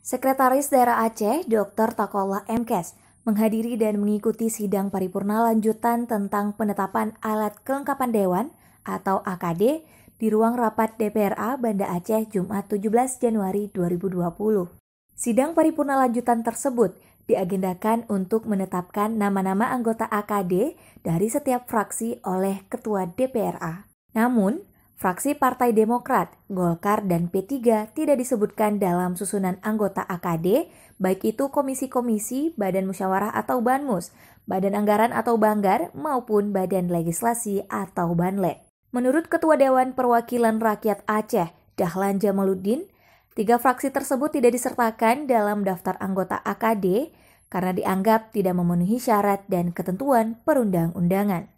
Sekretaris Daerah Aceh, Dr. Takola Mkes, menghadiri dan mengikuti sidang paripurna lanjutan tentang penetapan alat kelengkapan dewan atau AKD di ruang rapat DPRA Banda Aceh Jumat 17 Januari 2020. Sidang paripurna lanjutan tersebut diagendakan untuk menetapkan nama-nama anggota AKD dari setiap fraksi oleh Ketua DPRA. Namun, fraksi Partai Demokrat, Golkar, dan P3 tidak disebutkan dalam susunan anggota AKD, baik itu komisi-komisi, badan musyawarah atau banmus, badan anggaran atau banggar, maupun badan legislasi atau banlek. Menurut Ketua Dewan Perwakilan Rakyat Aceh, Dahlan Jamaluddin, tiga fraksi tersebut tidak disertakan dalam daftar anggota AKD karena dianggap tidak memenuhi syarat dan ketentuan perundang-undangan.